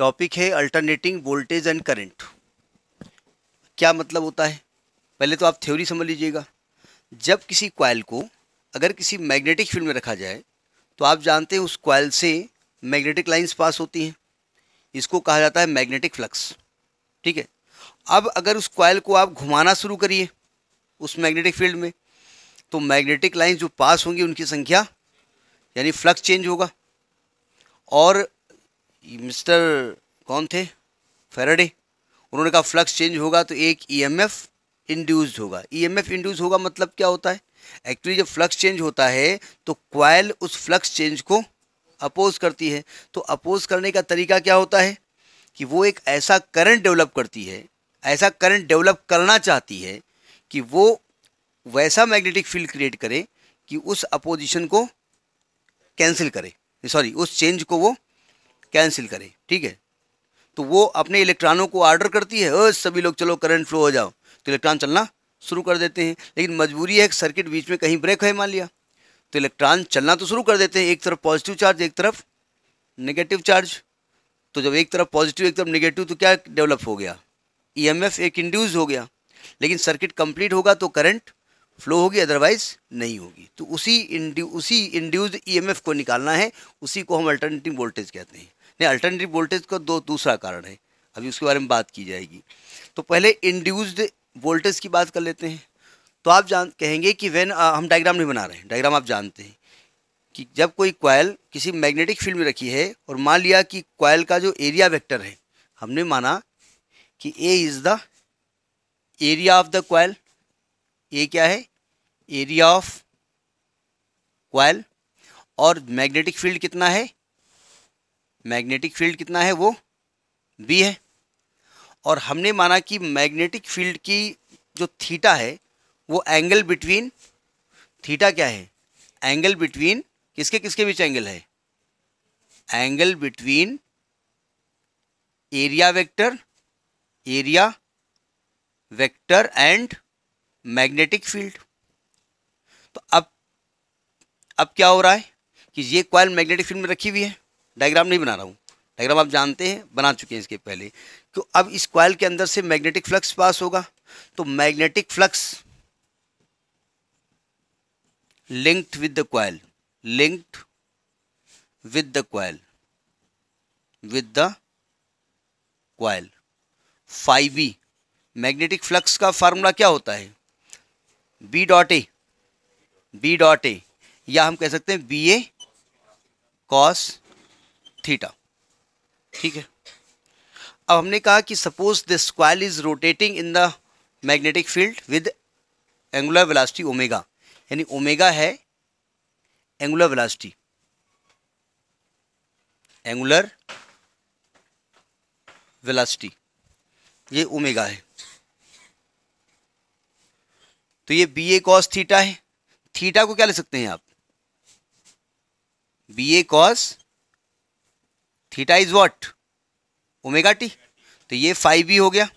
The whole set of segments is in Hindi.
टॉपिक है अल्टरनेटिंग वोल्टेज एंड करंट क्या मतलब होता है पहले तो आप थ्योरी समझ लीजिएगा जब किसी क्वाइल को अगर किसी मैग्नेटिक फील्ड में रखा जाए तो आप जानते हैं उस क्वाइल से मैग्नेटिक लाइंस पास होती हैं इसको कहा जाता है मैग्नेटिक फ्लक्स ठीक है अब अगर उस क्वाइल को आप घुमाना शुरू करिए उस मैग्नेटिक फील्ड में तो मैग्नेटिक लाइन्स जो पास होंगी उनकी संख्या यानी फ्लक्स चेंज होगा और मिस्टर कौन थे फेराडे उन्होंने कहा फ्लक्स चेंज होगा तो एक ईएमएफ e इंड्यूस्ड होगा ईएमएफ e इंड्यूज होगा मतलब क्या होता है एक्चुअली जब फ्लक्स चेंज होता है तो क्वाइल उस फ्लक्स चेंज को अपोज करती है तो अपोज करने का तरीका क्या होता है कि वो एक ऐसा करंट डेवलप करती है ऐसा करंट डेवलप करना चाहती है कि वो वैसा मैग्नेटिक फील्ड क्रिएट करे कि उस अपोजिशन को कैंसिल करे सॉरी उस चेंज को वो कैंसिल करे ठीक है तो वो अपने इलेक्ट्रॉनों को ऑर्डर करती है ओ सभी लोग चलो करंट फ्लो हो जाओ तो इलेक्ट्रॉन चलना शुरू कर देते हैं लेकिन मजबूरी है कि सर्किट बीच में कहीं ब्रेक है मान लिया तो इलेक्ट्रॉन चलना तो शुरू कर देते हैं एक तरफ पॉजिटिव चार्ज एक तरफ नेगेटिव चार्ज तो जब एक तरफ पॉजिटिव एक तरफ नेगेटिव तो क्या डेवलप हो गया ईएमएफ e एक इंड्यूस हो गया लेकिन सर्किट कंप्लीट होगा तो करंट फ्लो होगी अदरवाइज नहीं होगी तो उसी इंड्यू उसी इंड्यूस्ड ईएमएफ e को निकालना है उसी को हम अल्टरनेटिव वोल्टेज कहते हैं नहीं अल्टरनेटिव वोल्टेज का दो दूसरा कारण है अभी उसके बारे में बात की जाएगी तो पहले इंड्यूस्ड वोल्टेज की बात कर लेते हैं तो आप जान कहेंगे कि वेन हम डायग्राम नहीं बना रहे हैं डायग्राम आप जानते हैं कि जब कोई क्वाइल किसी मैग्नेटिक फील्ड में रखी है और मान लिया कि क्वाइल का जो एरिया वेक्टर है हमने माना कि A is the area of the coil A क्या है एरिया ऑफ क्वाइल और मैग्नेटिक फील्ड कितना है मैग्नेटिक फील्ड कितना है वो बी है और हमने माना कि मैग्नेटिक फील्ड की जो थीटा है वो एंगल बिटवीन थीटा क्या है एंगल बिटवीन किसके किसके बीच एंगल है angle between area vector area vector and magnetic field तो अब अब क्या हो रहा है कि ये क्वाइल मैग्नेटिक फील्ड में रखी हुई है डायग्राम नहीं बना रहा हूँ डायग्राम आप जानते हैं बना चुके हैं इसके पहले तो अब इस क्वाइल के अंदर से मैग्नेटिक फ्लक्स पास होगा तो magnetic flux linked with the coil linked with the coil with the coil phi B magnetic flux का फार्मूला क्या होता है B dot A B dot A या हम कह सकते हैं बी ए कॉस थीटा ठीक है अब हमने कहा कि suppose this square is rotating in the magnetic field with angular velocity omega यानी ओमेगा है एंगुलर वेलासिटी एंगुलर वेलासिटी ये ओमेगा है तो ये बी ए कॉस थीटा है थीटा को क्या ले सकते हैं आप B A cos theta is what omega T तो ये फाइव भी हो गया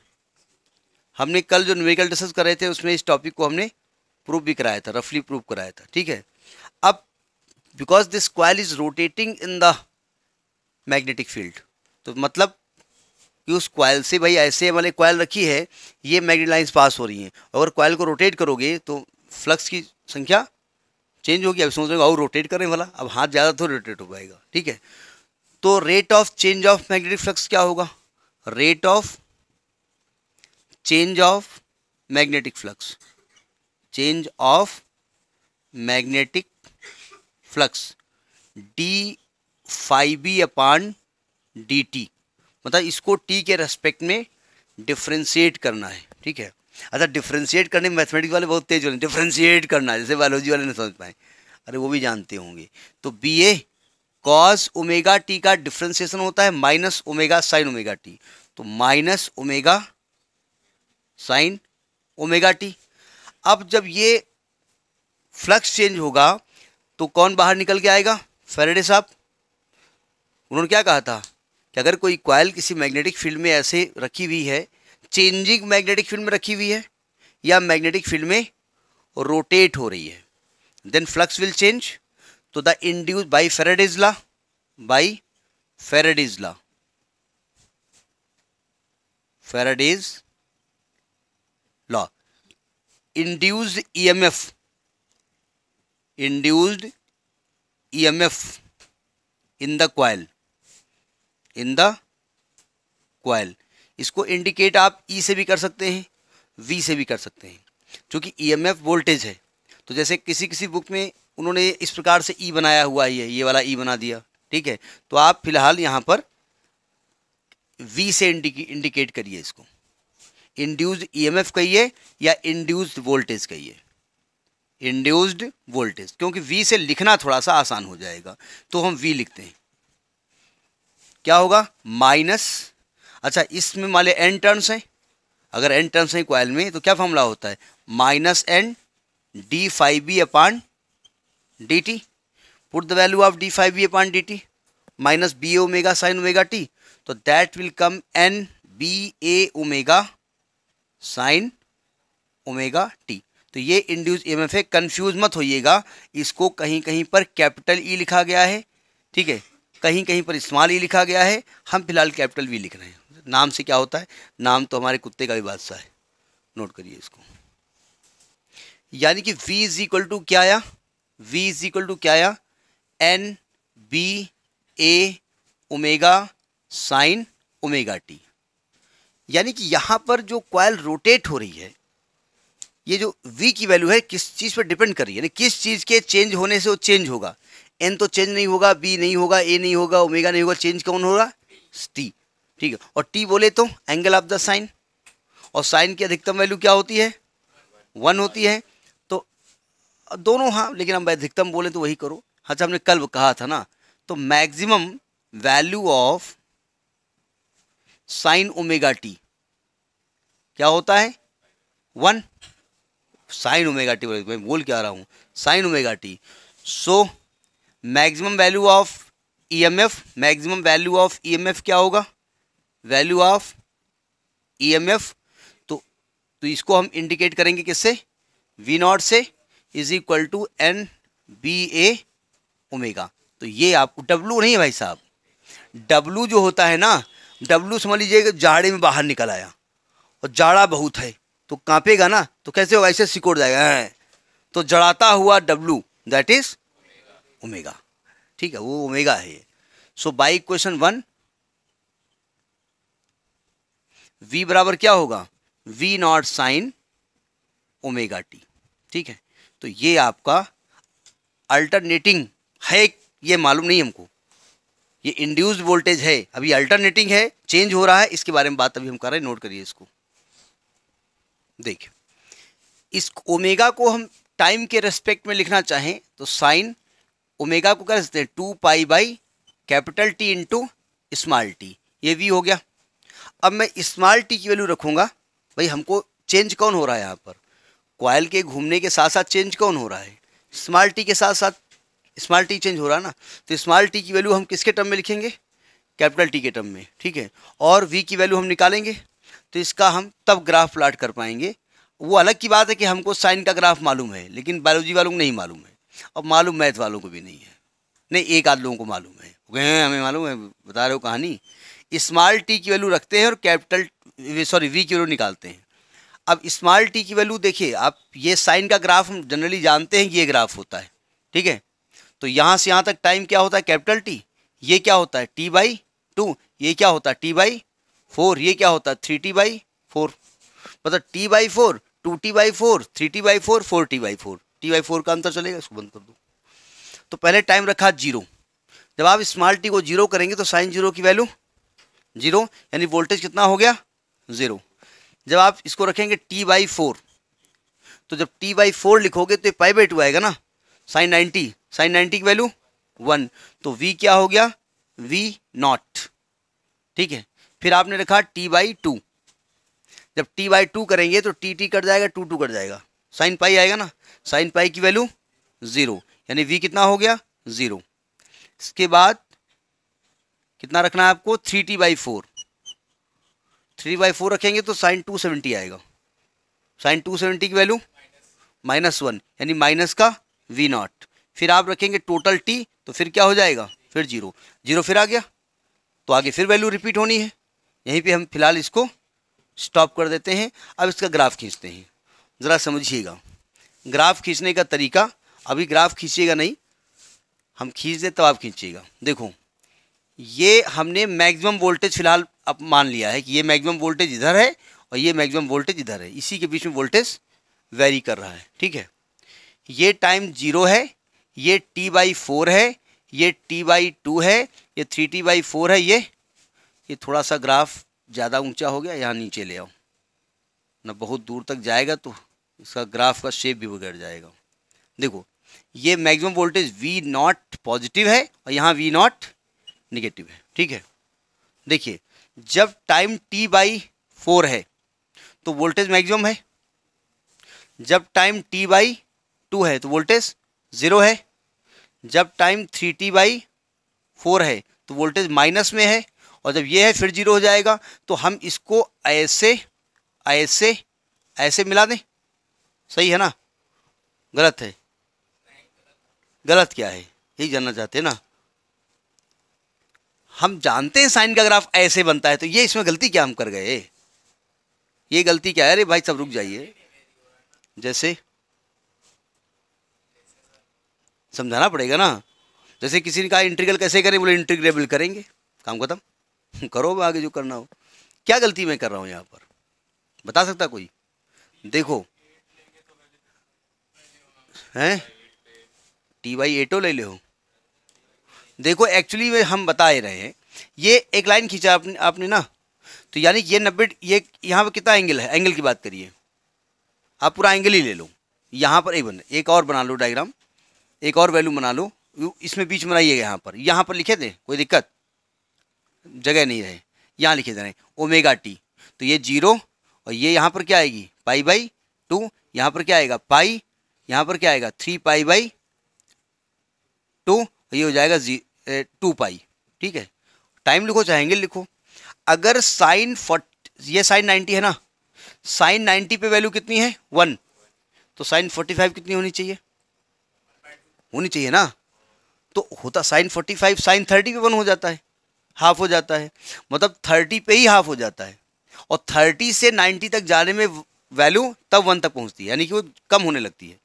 हमने कल जो न्यूमेरिकल डिस्कस कर रहे थे उसमें इस टॉपिक को हमने प्रूव भी कराया था रफली प्रूव कराया था ठीक है अब because this coil is rotating in the magnetic field तो मतलब कि उस क्वाइल से भाई ऐसे वाले क्वाइल रखी है ये मैग्नेट लाइन्स पास हो रही हैं अगर क्वाइल को रोटेट करोगे तो फ्लक्स की संख्या चेंज होगी अब समझ में और रोटेट करें भला अब हाथ ज़्यादा थोड़ी तो रोटेट हो पाएगा ठीक है तो rate of change of magnetic flux क्या होगा rate of change of magnetic flux change of magnetic flux D phi B upon D T मतलब इसको टी के रेस्पेक्ट में डिफ्रेंशिएट करना है ठीक है अच्छा डिफ्रेंशिएट करने में मैथमेटिक्स वाले बहुत तेज हो रहे हैं डिफ्रेंशिएट करना है जैसे बायोलॉजी वाले नहीं समझ पाए अरे वो भी जानते होंगे तो B A cos omega T का डिफ्रेंसिएशन होता है minus omega sine omega T तो minus omega sine omega T अब जब ये फ्लक्स चेंज होगा तो कौन बाहर निकल के आएगा फेरेडे साहब उन्होंने क्या कहा था कि अगर कोई क्वाइल किसी मैग्नेटिक फील्ड में ऐसे रखी हुई है चेंजिंग मैग्नेटिक फील्ड में रखी हुई है या मैग्नेटिक फील्ड में रोटेट हो रही है देन फ्लक्स विल चेंज तो the induce by Faraday's law by Faraday's law Faraday's law induced EMF e induced EMF in the coil in the coil इसको इंडिकेट आप ई e से भी कर सकते हैं वी से भी कर सकते हैं क्योंकि ईएमएफ e वोल्टेज है तो जैसे किसी किसी बुक में उन्होंने इस प्रकार से ई बनाया हुआ ही है ये वाला ई बना दिया ठीक है तो आप फिलहाल यहाँ पर वी से इंडिकेट करिए इसको इंड्यूस्ड ईएमएफ e कहिए या इंड्यूस्ड वोल्टेज कहिए इंड्यूस्ड वोल्टेज क्योंकि वी से लिखना थोड़ा सा आसान हो जाएगा तो हम वी लिखते हैं क्या होगा माइनस अच्छा इसमें मान एन टर्न्स हैं अगर एन टर्न्स हैं क्वाइल में तो क्या फॉर्मूला होता है minus N D phi B upon D T put the value of d5b upon dt minus b omega sin omega t so that will come n b a omega sin omega t तो ये इंड्यूस ईएमएफ है कंफ्यूज मत होइएगा इसको कहीं कहीं पर कैपिटल ई e लिखा गया है ठीक है कहीं कहीं पर स्मॉल ई e लिखा गया है हम फिलहाल कैपिटल वी लिख रहे हैं नाम से क्या होता है नाम तो हमारे कुत्ते का भी बादशाह है नोट करिए इसको यानी कि वी इज इक्वल टू क्या आया v इज इक्वल टू क्या आया N B A omega sine omega T यानी कि यहां पर जो क्वाइल रोटेट हो रही है ये जो v की वैल्यू है किस चीज़ पर डिपेंड कर रही है यानी किस चीज़ के चेंज होने से वो चेंज होगा एन तो चेंज नहीं होगा बी नहीं होगा ए नहीं होगा ओमेगा नहीं होगा चेंज कौन होगा टी ठीक है और टी बोले तो एंगल ऑफ द साइन और साइन की अधिकतम वैल्यू क्या होती है वन होती है दोनों हाँ लेकिन हम अधिकतम बोलें तो वही करो अच्छा हमने कल कहा था ना तो maximum value of sine omega T क्या होता है वन साइन ओमेगा टी मैं बोल क्या रहा हूँ sine omega T so maximum value of EMF maximum value of EMF क्या होगा वैल्यू ऑफ ईएमएफ तो तो इसको हम इंडिकेट करेंगे किससे वी नॉट से is equal to N B A omega तो ये आपको डब्लू नहीं भाई साहब डब्लू जो होता है ना डब्लू समझ लीजिए जाड़े में बाहर निकल आया और जाड़ा बहुत है तो कांपेगा ना तो कैसे होगा ऐसे सिकोड़ जाएगा है तो जड़ाता हुआ डब्लू दैट इज ओमेगा ठीक है वो ओमेगा है so by question one V बराबर क्या होगा V naught sine omega T ठीक है तो ये आपका अल्टरनेटिंग है ये मालूम नहीं हमको ये इंड्यूस्ड वोल्टेज है अभी अल्टरनेटिंग है चेंज हो रहा है इसके बारे में बात अभी हम कर रहे हैं नोट करिए इसको देखिए इस ओमेगा को हम टाइम के रेस्पेक्ट में लिखना चाहें तो साइन ओमेगा को कर सकते हैं two pi by capital T into small T ये भी हो गया अब मैं स्मॉल टी की वैल्यू रखूँगा भाई हमको चेंज कौन हो रहा है यहाँ पर क्वाइल के घूमने के साथ साथ चेंज कौन हो रहा है स्मॉल टी के साथ साथ स्मॉल टी चेंज हो रहा है ना तो स्मॉल टी की वैल्यू हम किसके टर्म में लिखेंगे कैपिटल टी के टर्म में ठीक है और वी की वैल्यू हम निकालेंगे तो इसका हम तब ग्राफ प्लाट कर पाएंगे वो अलग की बात है कि हमको साइन का ग्राफ मालूम है लेकिन बायोलॉजी वालों को नहीं मालूम है और मालूम मैथ वालों को भी नहीं है नहीं एक आध लोगों को मालूम है हमें मालूम है बता रहे हो कहानी स्मॉल टी की वैल्यू रखते हैं और कैपिटल सॉरी वी की वैल्यू निकालते हैं अब स्मॉल टी की वैल्यू देखिए आप ये साइन का ग्राफ हम जनरली जानते हैं कि ये ग्राफ होता है ठीक है तो यहाँ से यहाँ तक टाइम क्या होता है कैपिटल टी ये क्या होता है टी बाई टू ये क्या होता है टी बाई फोर ये क्या होता है थ्री टी बाई फोर मतलब T by four two T by four three T by four four T by four T by four का अंतर चलेगा इसको बंद कर दो तो पहले टाइम रखा जीरो जब आप स्मॉल टी को जीरो करेंगे तो साइन जीरो की वैल्यू जीरो यानी वोल्टेज कितना हो गया जीरो जब आप इसको रखेंगे टी बाई फोर तो जब टी बाई फोर लिखोगे तो ये पाई बाई टू आएगा ना साइन नाइन्टी साइन नाइन्टी की वैल्यू वन तो वी क्या हो गया वी नॉट ठीक है फिर आपने रखा टी बाई टू जब टी बाई टू करेंगे तो टी टी कट जाएगा टू टू कट जाएगा साइन पाई आएगा ना साइन पाई की वैल्यू ज़ीरो यानी वी कितना हो गया ज़ीरो इसके बाद कितना रखना है आपको three T by four three by four रखेंगे तो साइन टू सेवेंटी आएगा साइन टू सेवेंटी की वैल्यू माइनस वन यानी माइनस का वी नॉट फिर आप रखेंगे टोटल टी तो फिर क्या हो जाएगा फिर जीरो जीरो फिर आ गया तो आगे फिर वैल्यू रिपीट होनी है यहीं पे हम फिलहाल इसको स्टॉप कर देते हैं अब इसका ग्राफ खींचते हैं ज़रा समझिएगा ग्राफ खींचने का तरीका अभी ग्राफ खींचिएगा नहीं हम खींच दें तब तो आप खींचिएगा देखो ये हमने मैक्सिमम वोल्टेज फिलहाल अब मान लिया है कि ये मैक्सिमम वोल्टेज इधर है और ये मैक्सिमम वोल्टेज इधर है इसी के बीच में वोल्टेज वेरी कर रहा है ठीक है ये टाइम जीरो है ये टी बाई फोर है ये टी बाई टू है ये थ्री टी बाई फोर है ये ये थोड़ा सा ग्राफ ज़्यादा ऊंचा हो गया यहाँ नीचे ले आओ ना बहुत दूर तक जाएगा तो इसका ग्राफ का शेप भी बिगड़ जाएगा देखो ये maximum voltage V naught positive है और यहाँ वी नॉट निगेटिव है ठीक है देखिए जब टाइम टी बाई फोर है तो वोल्टेज मैक्सिमम है जब टाइम टी बाई टू है तो वोल्टेज ज़ीरो है जब time three T by four है तो वोल्टेज माइनस में है और जब ये है फिर जीरो हो जाएगा तो हम इसको ऐसे ऐसे ऐसे मिला दें सही है ना गलत है गलत क्या है यही जानना चाहते हैं ना हम जानते हैं साइन का ग्राफ ऐसे बनता है तो ये इसमें गलती क्या हम कर गए ये गलती क्या है अरे भाई सब रुक जाइए जैसे समझाना पड़ेगा ना जैसे किसी ने कहा इंटीग्रल कैसे करें बोले इंटीग्रेबल करेंगे काम खत्म करो आगे जो करना हो क्या गलती मैं कर रहा हूँ यहाँ पर बता सकता कोई देखो हैं टी बाई एटो ले लो देखो एक्चुअली वे हम बता ही रहे हैं ये एक लाइन खींचा आपने आपने ना तो यानी ये नब्बे ये यहाँ पर कितना एंगल है एंगल की बात करिए आप पूरा एंगल ही ले लो यहाँ पर एक बन एक और बना लो डायग्राम एक और वैल्यू बना लो इसमें बीच बनाइएगा यहाँ पर यहाँ पर लिखे थे कोई दिक्कत जगह नहीं रहे यहाँ लिखे दे रहे ओमेगा टी तो ये जीरो और ये यहाँ पर क्या आएगी पाई बाई टू यहाँ पर क्या आएगा पाई यहाँ पर क्या आएगा थ्री पाई बाई टू ये हो जाएगा जी टू पाई ठीक है टाइम लिखो चाहेंगे लिखो अगर साइन फोर्ट ये साइन नाइन्टी है ना साइन नाइन्टी पे वैल्यू कितनी है वन तो साइन फोर्टी फाइव कितनी होनी चाहिए होनी चाहिए ना तो होता sine forty five sine thirty पे वन हो जाता है हाफ हो जाता है मतलब थर्टी पे ही हाफ हो जाता है और थर्टी से नाइन्टी तक जाने में वैल्यू तब वन तक पहुंचती है यानी कि वो कम होने लगती है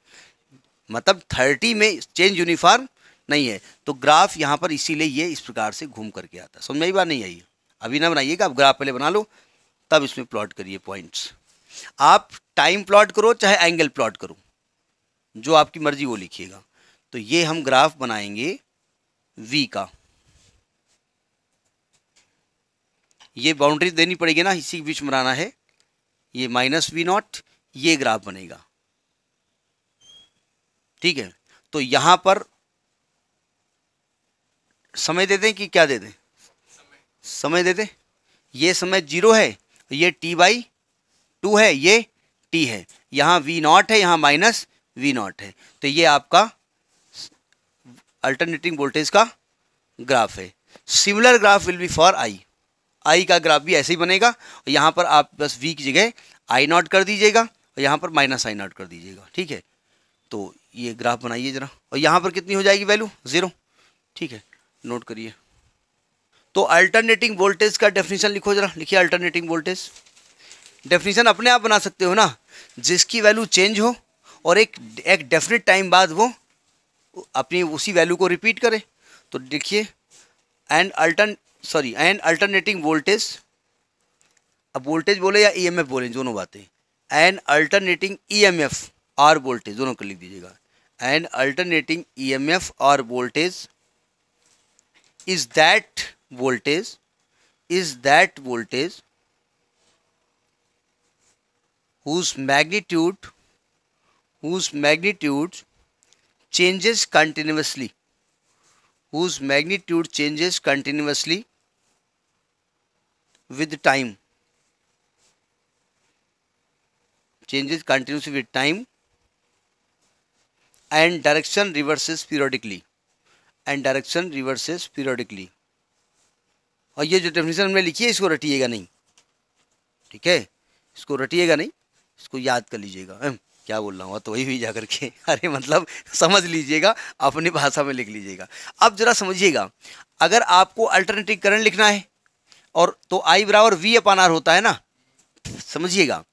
मतलब थर्टी में चेंज यूनिफॉर्म नहीं है तो ग्राफ यहाँ पर इसीलिए ये इस प्रकार से घूम करके आता समझ में ही बात नहीं आई अभी ना बनाइएगा आप ग्राफ पहले बना लो तब इसमें प्लॉट करिए पॉइंट्स आप टाइम प्लॉट करो चाहे एंगल प्लॉट करो जो आपकी मर्जी वो लिखिएगा तो ये हम ग्राफ बनाएंगे वी का ये बाउंड्री देनी पड़ेगी ना इसी के बीच में बनाना है ये माइनस वी नॉट ये ग्राफ बनेगा ठीक है तो यहां पर समय दे दें कि क्या दे दें समय दे दें ये समय जीरो है ये टी बाई टू है ये टी है यहाँ वी नॉट है यहाँ माइनस वी नॉट है तो ये आपका अल्टरनेटिंग वोल्टेज का ग्राफ है similar graph will be for I I का ग्राफ भी ऐसे ही बनेगा और यहाँ पर आप बस वी की जगह आई नॉट कर दीजिएगा और यहाँ पर माइनस आई नॉट कर दीजिएगा ठीक है तो ये ग्राफ बनाइए ज़रा और यहाँ पर कितनी हो जाएगी वैल्यू ज़ीरो ठीक है नोट करिए तो अल्टरनेटिंग वोल्टेज का डेफिनेशन लिखो जरा लिखिए अल्टरनेटिंग वोल्टेज डेफिनेशन अपने आप बना सकते हो ना जिसकी वैल्यू चेंज हो और एक एक डेफिनेट टाइम बाद वो अपनी उसी वैल्यू को रिपीट करे तो देखिए and alter sorry and alternating voltage अब वोल्टेज बोले या ईएमएफ बोले दोनों बातें and alternating EMF or voltage दोनों को लिख दीजिएगा and alternating EMF or voltage is that voltage is that voltage whose magnitude whose magnitude changes continuously whose magnitude changes continuously with time changes continuously with time and direction reverses periodically and direction reverses periodically और ये जो डेफिनेशन हमने लिखी है इसको रटिएगा नहीं ठीक है इसको रटिएगा नहीं इसको याद कर लीजिएगा क्या बोल रहा हूँ तो वही हुई जा करके अरे मतलब समझ लीजिएगा अपनी भाषा में लिख लीजिएगा अब जरा समझिएगा अगर आपको अल्टरनेटिव करंट लिखना है और तो आई बराबर वी अपान आर होता है ना समझिएगा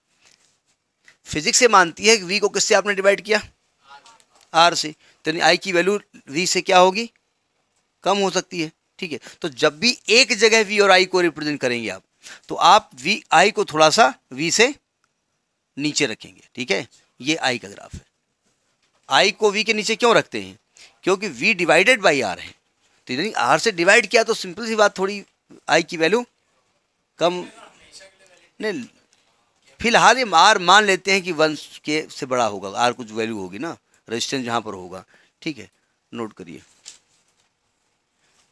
फिजिक्स से मानती है कि वी को किससे आपने डिवाइड किया आर से तो आई की वैल्यू वी से क्या होगी कम हो सकती है ठीक है तो जब भी एक जगह वी और आई को रिप्रेजेंट करेंगे आप तो आप वी आई को थोड़ा सा वी से नीचे रखेंगे ठीक है ये आई का ग्राफ है आई को वी के नीचे क्यों रखते हैं क्योंकि वी डिवाइडेड बाई आर है तो यानी आर से डिवाइड किया तो सिंपल सी बात थोड़ी आई की वैल्यू कम नहीं फिलहाल ये आर मान लेते हैं कि वन के से बड़ा होगा आर कुछ वैल्यू होगी ना रेजिस्टेंस जहाँ पर होगा ठीक है नोट करिए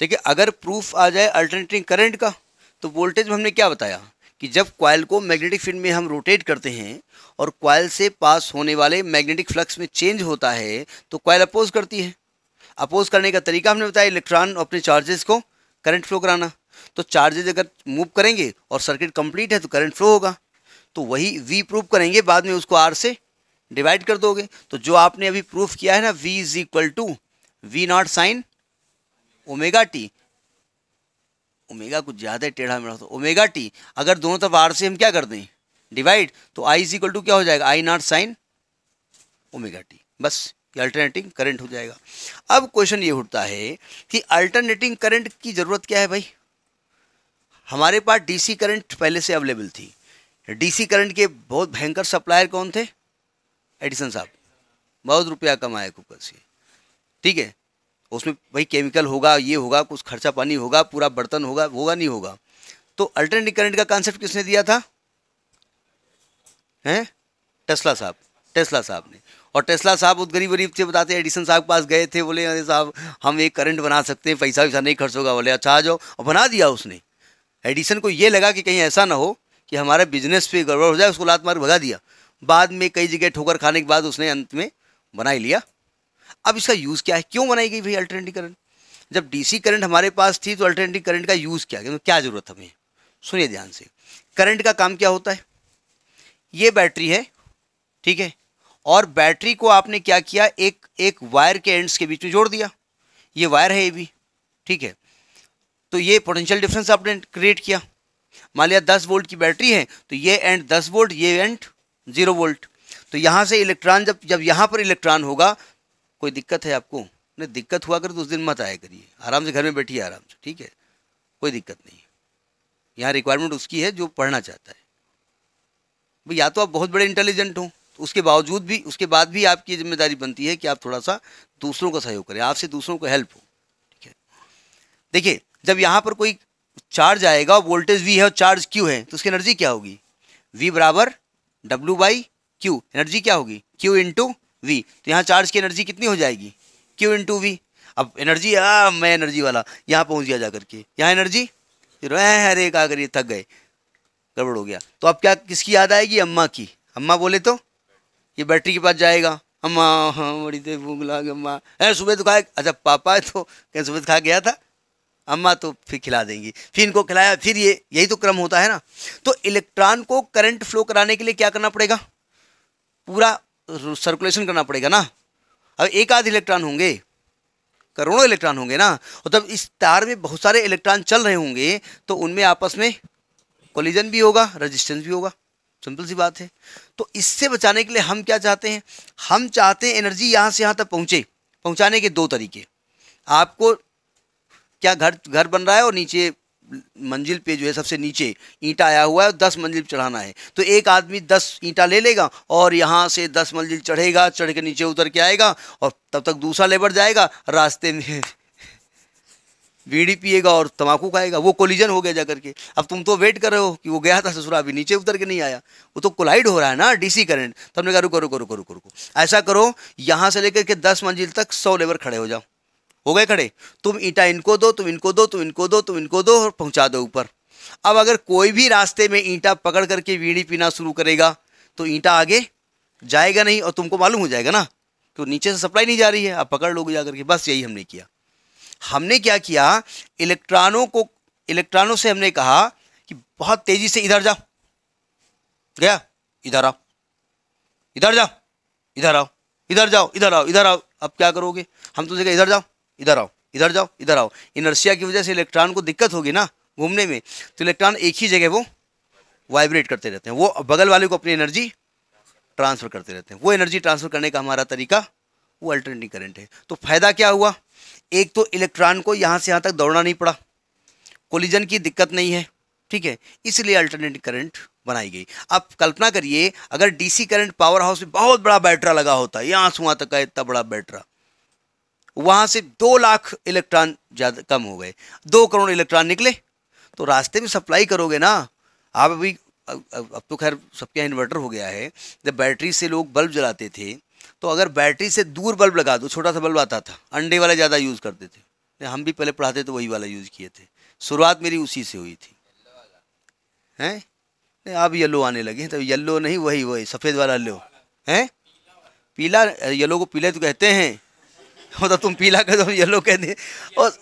देखिए अगर प्रूफ आ जाए अल्टरनेटिंग करंट का तो वोल्टेज में हमने क्या बताया कि जब क्वाइल को मैग्नेटिक फील्ड में हम रोटेट करते हैं और क्वाइल से पास होने वाले मैग्नेटिक फ्लक्स में चेंज होता है तो क्वाइल अपोज करती है अपोज करने का तरीका हमने बताया इलेक्ट्रॉन अपने चार्जेस को करंट फ्लो कराना तो चार्जेज अगर मूव करेंगे और सर्किट कंप्लीट है तो करंट फ्लो होगा तो वही वी प्रूफ करेंगे बाद में उसको आर से डिवाइड कर दोगे तो जो आपने अभी प्रूफ किया है ना V is equal to V naught sine omega T omega कुछ ज़्यादा टेढ़ा मेढ़ा तो ओमेगा टी अगर दोनों तरफ आर से हम क्या कर दें डिवाइड तो आई इज इक्वल टू क्या हो जाएगा I naught sine omega T बस ये अल्टरनेटिंग करंट हो जाएगा अब क्वेश्चन ये उठता है कि अल्टरनेटिंग करंट की ज़रूरत क्या है भाई हमारे पास डीसी करंट पहले से अवेलेबल थी डीसी करंट के बहुत भयंकर सप्लायर कौन थे एडिसन साहब बहुत रुपया कमाए कुकर से ठीक है उसमें भाई केमिकल होगा ये होगा कुछ खर्चा पानी होगा पूरा बर्तन होगा होगा नहीं होगा तो अल्टरनेटिव करंट का कॉन्सेप्ट किसने दिया था हैं टेस्ला साहब टेस्ला साहब ने और टेस्ला साहब बहुत गरीब गरीब थे बताते एडिसन साहब के पास गए थे बोले अरे साहब हम एक करंट बना सकते हैं पैसा वैसा नहीं खर्च होगा बोले अच्छा आ जाओ और बना दिया उसने एडिसन को ये लगा कि कहीं ऐसा ना हो कि हमारे बिजनेस पे गड़बड़ हो जाए उसको लात मार भगा दिया बाद में कई जगह ठोकर खाने के बाद उसने अंत में बना ही लिया अब इसका यूज़ क्या है क्यों बनाई गई भाई अल्टरनेटिंग करंट जब डीसी करंट हमारे पास थी तो अल्टरनेटिंग करंट का यूज़ क्या तो क्या ज़रूरत हमें सुनिए ध्यान से करंट का काम क्या होता है ये बैटरी है ठीक है और बैटरी को आपने क्या किया एक एक वायर के एंड्स के बीच में जोड़ दिया ये वायर है ये भी ठीक है तो ये पोटेंशियल डिफरेंस आपने क्रिएट किया मान लिया दस वोल्ट की बैटरी है तो ये एंड दस वोल्ट ये एंड जीरो वोल्ट तो यहाँ से इलेक्ट्रॉन जब जब यहाँ पर इलेक्ट्रॉन होगा कोई दिक्कत है आपको नहीं दिक्कत हुआ करे तो उस दिन मत आया करिए आराम से घर में बैठिए आराम से ठीक है कोई दिक्कत नहीं है यहाँ रिक्वायरमेंट उसकी है जो पढ़ना चाहता है भाई या तो आप बहुत बड़े इंटेलिजेंट हों तो उसके बावजूद भी उसके बाद भी आपकी जिम्मेदारी बनती है कि आप थोड़ा सा दूसरों का सहयोग करें आपसे दूसरों को हेल्प हो ठीक है देखिए जब यहाँ पर कोई चार्ज आएगा वोल्टेज वी है और चार्ज क्यू है तो उसकी एनर्जी क्या होगी वी बराबर डब्ल्यू बाई क्यू एनर्जी क्या होगी क्यू इंटू वी तो यहाँ चार्ज की एनर्जी कितनी हो जाएगी क्यू इन टू वी अब एनर्जी आ मैं एनर्जी वाला यहाँ पहुँच गया जा करके यहाँ एनर्जी अरे कहा करिए थक गए गड़बड़ हो गया तो अब क्या किसकी याद आएगी अम्मा की अम्मा बोले तो ये बैटरी के पास जाएगा अम्मा हाँ बड़ी देर भूख लागे अम्मा है सुबह तो खाए अच्छा पापा है तो कहीं सुबह तो खा गया था अम्मा तो फिर खिला देंगी फिर इनको खिलाया फिर ये यही तो क्रम होता है ना तो इलेक्ट्रॉन को करंट फ्लो कराने के लिए क्या करना पड़ेगा पूरा सर्कुलेशन करना पड़ेगा ना अब एक आध इलेक्ट्रॉन होंगे करोड़ों इलेक्ट्रॉन होंगे ना और तब इस तार में बहुत सारे इलेक्ट्रॉन चल रहे होंगे तो उनमें आपस में कोलिजन भी होगा रजिस्टेंस भी होगा सिंपल सी बात है तो इससे बचाने के लिए हम क्या चाहते हैं हम चाहते हैं एनर्जी यहाँ से यहाँ तक पहुँचे पहुँचाने के दो तरीके आपको क्या घर घर बन रहा है और नीचे मंजिल पे जो है सबसे नीचे ईंटा आया हुआ है दस मंजिल चढ़ाना है तो एक आदमी दस ईंटा ले लेगा और यहाँ से दस मंजिल चढ़ेगा चढ़ के नीचे उतर के आएगा और तब तक दूसरा लेबर जाएगा रास्ते में बीड़ी पिएगा और तंबाकू खाएगा वो कोलिजन हो गया जा करके अब तुम तो वेट कर रहे हो कि वो गया था ससुरा अभी नीचे उतर के नहीं आया वो तो कोलाइड हो रहा है ना डीसी करंट तुमने कहा रुको रुको रुको रुको रुको ऐसा करो यहाँ से लेकर के दस मंजिल तक सौ लेबर खड़े हो जाओ हो गए खड़े तुम ईटा इनको दो तुम इनको दो तुम इनको दो तुम इनको दो और पहुंचा दो ऊपर अब अगर कोई भी रास्ते में ईंटा पकड़ करके वीड़ी पीना शुरू करेगा तो ईंटा आगे जाएगा नहीं और तुमको मालूम हो जाएगा ना कि नीचे से सप्लाई नहीं जा रही है आप पकड़ लोगे जा करके बस यही हमने किया हमने क्या किया इलेक्ट्रॉनों को इलेक्ट्रॉनों से हमने कहा कि बहुत तेज़ी से इधर जा गया इधर आओ इधर जाओ इधर आओ इधर जाओ इधर आओ इधर आओ अब क्या करोगे हम तो कहे इधर जाओ इधर आओ इधर जाओ इधर आओ इनर्शिया की वजह से इलेक्ट्रॉन को दिक्कत होगी ना घूमने में तो इलेक्ट्रॉन एक ही जगह वो वाइब्रेट करते रहते हैं वो बगल वाले को अपनी एनर्जी ट्रांसफ़र करते रहते हैं वो एनर्जी ट्रांसफ़र करने का हमारा तरीका वो अल्टरनेटिंग करंट है तो फ़ायदा क्या हुआ एक तो इलेक्ट्रॉन को यहाँ से यहाँ तक दौड़ना नहीं पड़ा कोलिजन की दिक्कत नहीं है ठीक है इसलिए अल्टरनेटिंग करंट बनाई गई अब कल्पना करिए अगर डीसी करंट पावर हाउस में बहुत बड़ा बैटरा लगा होता है यहाँ से वहाँ तक का इतना बड़ा बैटरा वहाँ से दो लाख इलेक्ट्रॉन ज़्यादा कम हो गए दो करोड़ इलेक्ट्रॉन निकले तो रास्ते में सप्लाई करोगे ना आप अभी अब, अब तो खैर सबके यहाँ इन्वर्टर हो गया है जब बैटरी से लोग बल्ब जलाते थे तो अगर बैटरी से दूर बल्ब लगा दो छोटा सा बल्ब आता था अंडे वाला ज़्यादा यूज़ करते थे हम भी पहले पढ़ाते तो वही वाला यूज़ किए थे शुरुआत मेरी उसी से हुई थी हैं नहीं अब येलो आने लगे तो येलो नहीं वही वही सफ़ेद वाला लो हैं पीला येलो को पीले तो कहते हैं वो तो तुम पीला कह दो येलो कह दे और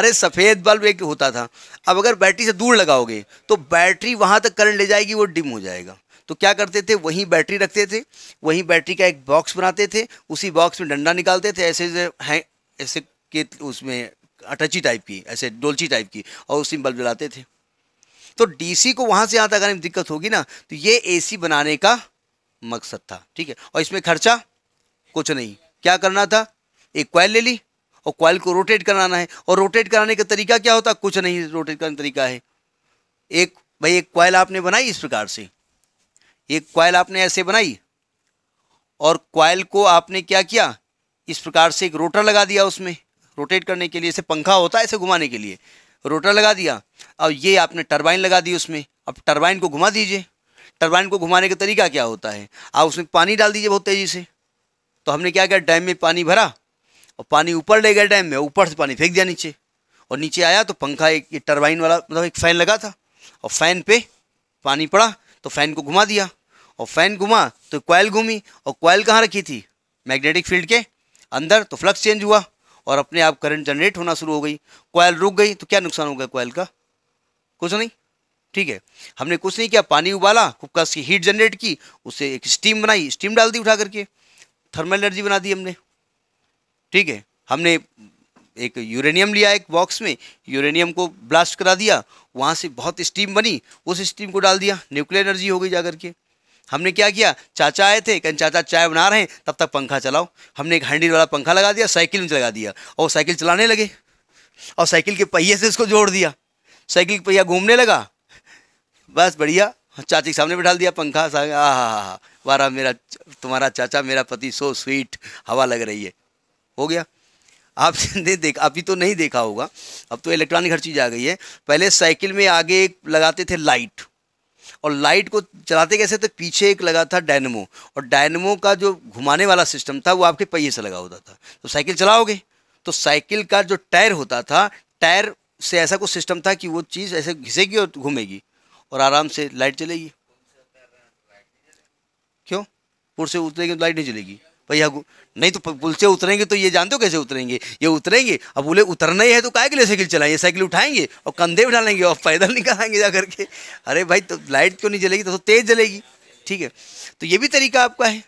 अरे सफ़ेद बल्ब एक होता था अब अगर बैटरी से दूर लगाओगे तो बैटरी वहाँ तक करंट ले जाएगी वो डिम हो जाएगा तो क्या करते थे वहीं बैटरी रखते थे वहीं बैटरी का एक बॉक्स बनाते थे उसी बॉक्स में डंडा निकालते थे ऐसे हैं ऐसे के उसमें अटची टाइप की ऐसे डोलची टाइप की और उसी में बल्ब जलाते थे तो डीसी को वहाँ से यहाँ तक में दिक्कत होगी ना तो ये एसी बनाने का मकसद था ठीक है और इसमें खर्चा कुछ नहीं क्या करना था एक क्वाइल ले ली और क्वाइल को रोटेट कराना है और रोटेट कराने का तरीका क्या होता कुछ नहीं रोटेट करने का तरीका है एक भाई एक क्वाइल आपने बनाई इस प्रकार से एक क्वाइल आपने ऐसे बनाई और क्वाइल को आपने क्या किया इस प्रकार से एक रोटर लगा दिया उसमें रोटेट करने के लिए ऐसे पंखा होता है ऐसे घुमाने के लिए रोटर लगा दिया अब ये आपने टरबाइन लगा दी उसमें अब टरबाइन को घुमा दीजिए टरबाइन को घुमाने का तरीका क्या होता है आप उसमें पानी डाल दीजिए बहुत तेज़ी से तो हमने क्या किया डैम में पानी भरा और पानी ऊपर ले गया डैम में ऊपर से पानी फेंक दिया नीचे और नीचे आया तो पंखा एक ये टरबाइन वाला मतलब एक फ़ैन लगा था और फ़ैन पे पानी पड़ा तो फ़ैन को घुमा दिया और फ़ैन घुमा तो कोयल घूमी और कोयल कहाँ रखी थी मैग्नेटिक फील्ड के अंदर तो फ्लक्स चेंज हुआ और अपने आप करंट जनरेट होना शुरू हो गई कोयल रुक गई तो क्या नुकसान हो गया कोयल का कुछ नहीं ठीक है हमने कुछ नहीं किया पानी उबाला खूब का की हीट जनरेट की उससे एक स्टीम बनाई स्टीम डाल दी उठा करके थर्मल एनर्जी बना दी हमने ठीक है हमने एक यूरेनियम लिया एक बॉक्स में यूरेनियम को ब्लास्ट करा दिया वहाँ से बहुत स्टीम बनी उस स्टीम को डाल दिया न्यूक्लियर एनर्जी हो गई जा करके हमने क्या किया चाचा आए थे कहीं चाचा चाय बना रहे हैं तब तक पंखा चलाओ हमने एक हैंडल वाला पंखा लगा दिया साइकिल में लगा दिया और साइकिल चलाने लगे और साइकिल के पहिए से इसको जोड़ दिया साइकिल का पहिया घूमने लगा बस बढ़िया चाची के सामने बिठा दिया पंखा आ हा हा वारा मेरा तुम्हारा चाचा मेरा पति सो स्वीट हवा लग रही है हो गया आपने दे देखा अभी तो नहीं देखा होगा अब तो इलेक्ट्रॉनिक हर चीज़ आ गई है पहले साइकिल में आगे एक लगाते थे लाइट और लाइट को चलाते कैसे थे पीछे एक लगा था डायनमो और डायनमो का जो घुमाने वाला सिस्टम था वो आपके पहिए से लगा होता था तो साइकिल चलाओगे तो साइकिल का जो टायर होता था टायर से ऐसा कुछ सिस्टम था कि वो चीज़ ऐसे घिसेगी और घूमेगी और आराम से लाइट चलेगी क्यों पुर से उतरेगी तो लाइट नहीं चलेगी भैया नहीं तो पुल से उतरेंगे तो ये जानते हो कैसे उतरेंगे ये उतरेंगे अब बोले उतरना ही है तो काय के लिए साइकिल चलाएंगे साइकिल उठाएंगे और कंधे उठा लेंगे और पैदल निकालेंगे जा करके अरे भाई तो लाइट क्यों नहीं जलेगी तो, तो तेज़ जलेगी ठीक है तो ये भी तरीका आपका है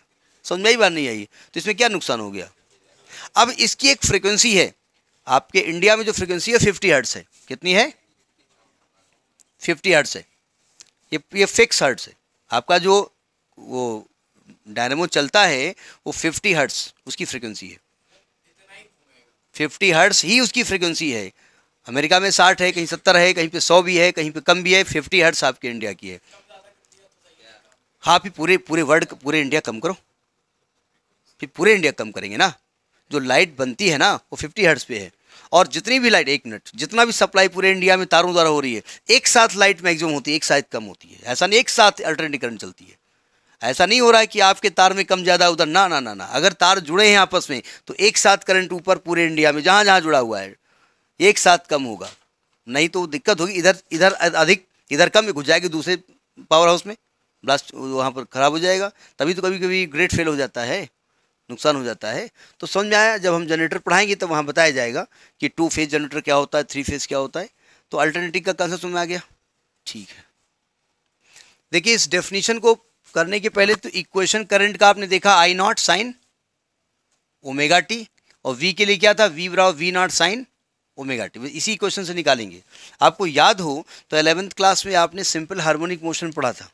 समझ में ही बात नहीं आई तो इसमें क्या नुकसान हो गया अब इसकी एक फ्रिक्वेंसी है आपके इंडिया में जो फ्रिक्वेंसी है फिफ्टी हर्ट्स है कितनी है फिफ्टी हर्ट्स है ये ये फिक्स हर्ट्स है आपका जो वो डायनेमो चलता है वो 50 हर्ट्स उसकी फ्रीक्वेंसी है 50 हर्ट्स ही उसकी फ्रीक्वेंसी है अमेरिका में 60 है कहीं 70 है कहीं पे 100 भी है कहीं पे कम भी है 50 हर्ट्स आपके इंडिया की है हाँ फिर पूरे पूरे वर्ल्ड पूरे इंडिया कम करो फिर पूरे इंडिया कम करेंगे ना जो लाइट बनती है ना वो फिफ्टी हर्ट्स पे है और जितनी भी लाइट एक मिनट जितना भी सप्लाई पूरे इंडिया में तारों द्वारा हो रही है एक साथ लाइट मैक्सिमम होती है एक साथ कम होती है ऐसा नहीं एक साथ अल्टरनेटिव करंट चलती है ऐसा नहीं हो रहा है कि आपके तार में कम ज़्यादा उधर ना ना ना ना अगर तार जुड़े हैं आपस में तो एक साथ करंट ऊपर पूरे इंडिया में जहाँ जहाँ जुड़ा हुआ है एक साथ कम होगा नहीं तो दिक्कत होगी इधर इधर अधिक इधर कम घुस जाएगी दूसरे पावर हाउस में ब्लास्ट वहाँ पर ख़राब हो जाएगा तभी तो कभी कभी ग्रेड फेल हो जाता है नुकसान हो जाता है तो समझ में आया जब हम जनरेटर पढ़ाएंगे तो वहाँ बताया जाएगा कि टू फेज जनरेटर क्या होता है थ्री फेज क्या होता है तो अल्टरनेटिव का कंसेप्ट समझ में आ गया ठीक है देखिए इस डेफिनेशन को करने के पहले तो इक्वेशन करंट का आपने देखा I naught sine omega T और वी के लिए क्या था वी बराबर V naught sine omega T इसी क्वेश्चन से निकालेंगे आपको याद हो तो एलेवेंथ क्लास में आपने सिंपल हार्मोनिक मोशन पढ़ा था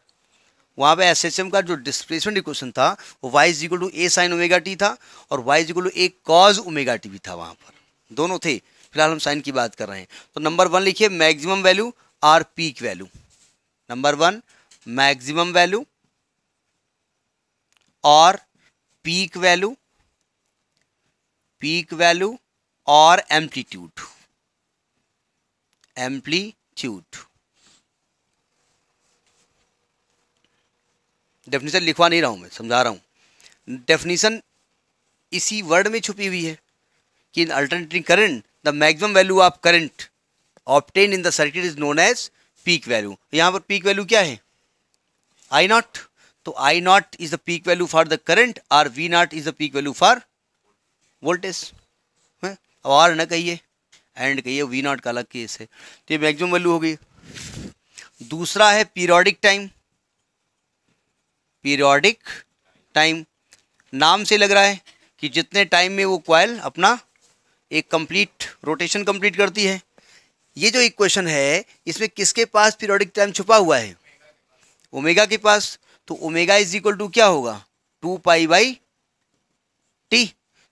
वहाँ पे एस का जो डिस्प्लेसमेंट इक्वेशन था वो Y is equal to A sine omega T था और Y is equal to A cos omega T भी था वहाँ पर दोनों थे फिलहाल हम साइन की बात कर रहे हैं तो नंबर वन लिखिए maximum value or peak value number one maximum value और पीक वैल्यू पीक वैल्यू और एम्पलीट्यूड एम्पलीट्यूड डेफिनेशन लिखवा नहीं रहा हूं मैं समझा रहा हूं डेफिनेशन इसी वर्ड में छुपी हुई है कि in alternating current the maximum value of current obtained in the circuit is known as peak value यहां पर पीक वैल्यू क्या है आई नॉट तो I naught is the peak value for the current और V naught is the peak value for voltage अब आर ना कहिए एंड कहिए वी नॉट का अलग केस है तो ये मैक्सिमम वैल्यू हो गई दूसरा है पीरियोडिक टाइम पीरियोडिक टाइम नाम से लग रहा है कि जितने टाइम में वो क्वाइल अपना एक कंप्लीट रोटेशन कंप्लीट करती है ये जो इक्वेशन है इसमें किसके पास पीरियोडिक टाइम छुपा हुआ है ओमेगा के पास तो ओमेगा इज इक्वल टू क्या होगा टू पाई बाई टी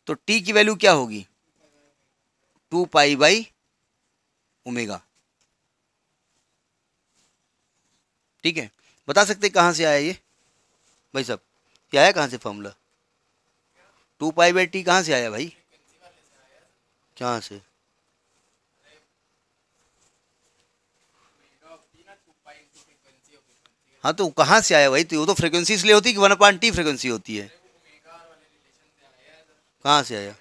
तो टी की वैल्यू क्या होगी टू पाई बाई ओमेगा ठीक है बता सकते कहां से आया ये भाई साहब क्या आया कहां से formula two pi by T कहां से आया भाई कहाँ से हाँ तो कहाँ से आया भाई तो वो तो फ्रिक्वेंसी इसलिए होती है कि वन अपॉइंट टी फ्रिक्वेंसी होती है कहाँ से आया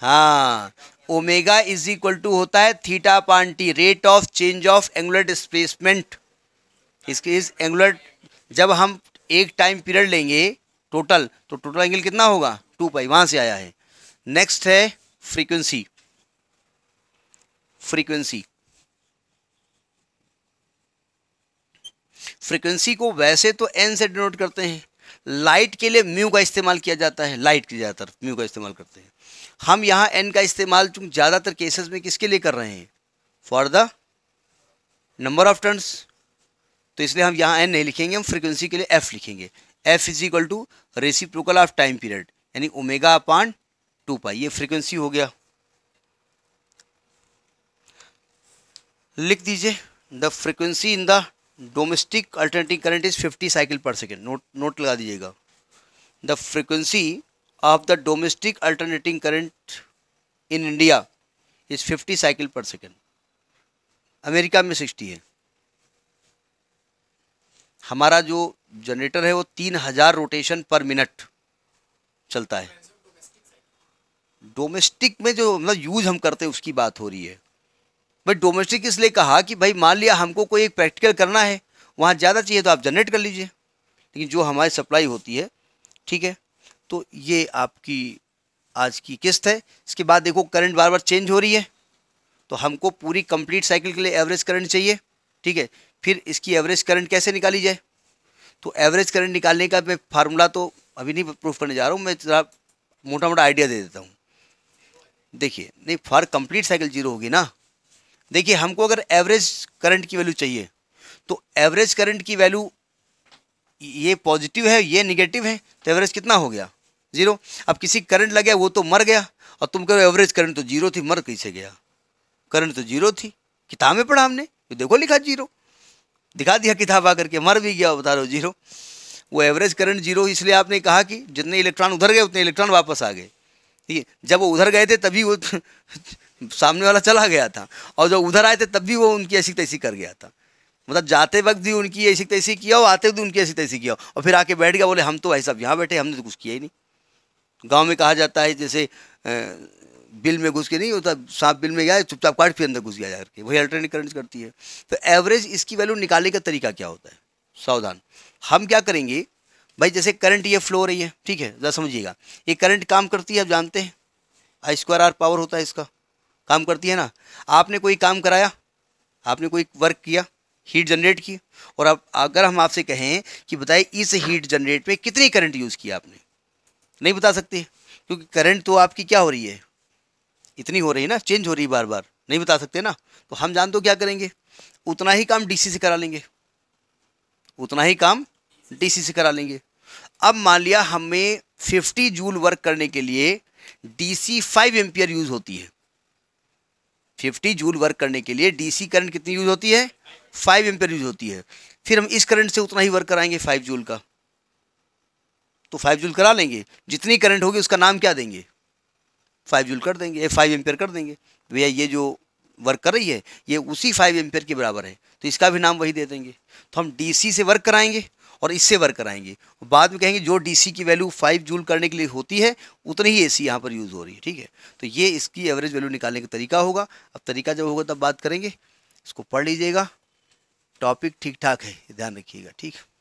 हाँ ओमेगा इज इक्वल टू होता है theta upon T rate of change of angular displacement इसके इस एंगुलर जब हम एक टाइम पीरियड लेंगे टोटल तो टोटल एंगल कितना होगा टू पाई वहाँ से आया है नेक्स्ट है फ्रीक्वेंसी फ्रीक्वेंसी फ्रिक्वेंसी को वैसे तो एन से डिनोट करते हैं लाइट के लिए म्यू का इस्तेमाल किया जाता है लाइट के ज़्यादातर म्यू का इस्तेमाल करते हैं हम यहाँ एन का इस्तेमाल चूँकि ज़्यादातर केसेस में किसके लिए कर रहे हैं for the number of turns तो इसलिए हम यहाँ एन नहीं लिखेंगे हम फ्रिक्वेंसी के लिए एफ लिखेंगे F is equal to reciprocal of time period यानी ओमेगा अपॉन टू पाई ये फ्रिक्वेंसी हो गया लिख दीजिए the frequency in the domestic alternating current is 50 cycle per second note note लगा दीजिएगा the frequency of the domestic alternating current in India is 50 cycle per second America में 60 है हमारा जो जनरेटर है वो 3000 रोटेशन पर मिनट चलता है डोमेस्टिक में जो मतलब यूज हम करते हैं उसकी बात हो रही है बट डोमेस्टिक इसलिए कहा कि भाई मान लिया हमको कोई एक प्रैक्टिकल करना है वहाँ ज़्यादा चाहिए तो आप जनरेट कर लीजिए लेकिन जो हमारी सप्लाई होती है ठीक है तो ये आपकी आज की किस्त है इसके बाद देखो करंट बार बार चेंज हो रही है तो हमको पूरी कंप्लीट साइकिल के लिए एवरेज करंट चाहिए ठीक है फिर इसकी एवरेज करंट कैसे निकाली जाए तो एवरेज करंट निकालने का मैं फार्मूला तो अभी नहीं प्रूफ करने जा रहा हूँ मैं जरा मोटा मोटा आइडिया दे देता हूँ देखिए नहीं फार कंप्लीट साइकिल जीरो होगी ना देखिए हमको अगर एवरेज करंट की वैल्यू चाहिए तो एवरेज करंट की वैल्यू ये पॉजिटिव है ये निगेटिव है तो एवरेज कितना हो गया जीरो अब किसी करंट लग गया वो तो मर गया और तुम कहो एवरेज करंट तो जीरो थी मर कैसे गया करंट तो जीरो थी किताब में पढ़ा हमने तो देखो लिखा जीरो दिखा दिया किताब आकर के मर भी गया बता रहे जीरो वो एवरेज करंट जीरो इसलिए आपने कहा कि जितने इलेक्ट्रॉन उधर गए उतने इलेक्ट्रॉन वापस आ गए ठीक है जब वो उधर गए थे तभी वो सामने वाला चला गया था और जब उधर आए थे तब भी वो उनकी ऐसी तैसी कर गया था मतलब जाते वक्त भी उनकी ऐसी तैसी किया और आते वक्त उनकी ऐसी तैसी किया और फिर आके बैठ गया बोले हम तो भाई साहब यहाँ बैठे हमने तो कुछ किया ही नहीं गाँव में कहा जाता है जैसे बिल में घुस के नहीं होता सांप बिल में गया चुपचाप काट फिर अंदर घुस गया जाकर के वही अल्टरनेट करंट करती है तो एवरेज इसकी वैल्यू निकालने का तरीका क्या होता है सावधान हम क्या करेंगे भाई जैसे करंट ये फ्लो रही है ठीक है ज़रा समझिएगा ये करंट काम करती है आप जानते हैं आई स्क्वायर आर पावर होता है इसका काम करती है ना आपने कोई काम कराया आपने कोई वर्क किया हीट जनरेट की और अब अगर हम आपसे कहें कि बताइए इस हीट जनरेट में कितनी करंट यूज़ किया आपने नहीं बता सकते क्योंकि करंट तो आपकी क्या हो रही है इतनी हो रही है ना चेंज हो रही है बार बार नहीं बता सकते ना तो हम जान तो क्या करेंगे उतना ही काम डीसी से करा लेंगे उतना ही काम डीसी से करा लेंगे अब मान लिया हमें 50 जूल वर्क करने के लिए डीसी 5 एम्पियर यूज़ होती है 50 जूल वर्क करने के लिए डीसी करंट कितनी यूज होती है 5 एम्पियर यूज होती है फिर हम इस करंट से उतना ही वर्क कराएंगे 5 जूल का तो 5 जूल करा लेंगे जितनी करंट होगी उसका नाम क्या देंगे 5 जूल कर देंगे फाइव 5 एम्पियर कर देंगे तो भैया ये जो वर्क कर रही है ये उसी फाइव एम्पियर के बराबर है तो इसका भी नाम वही दे देंगे तो हम डी से वर्क कराएंगे और इससे वर्क कराएंगे बाद में कहेंगे जो डीसी की वैल्यू फाइव जूल करने के लिए होती है उतनी ही एसी यहाँ पर यूज़ हो रही है ठीक है तो ये इसकी एवरेज वैल्यू निकालने का तरीका होगा अब तरीका जब होगा तब बात करेंगे इसको पढ़ लीजिएगा टॉपिक ठीक ठाक है ध्यान रखिएगा ठीक है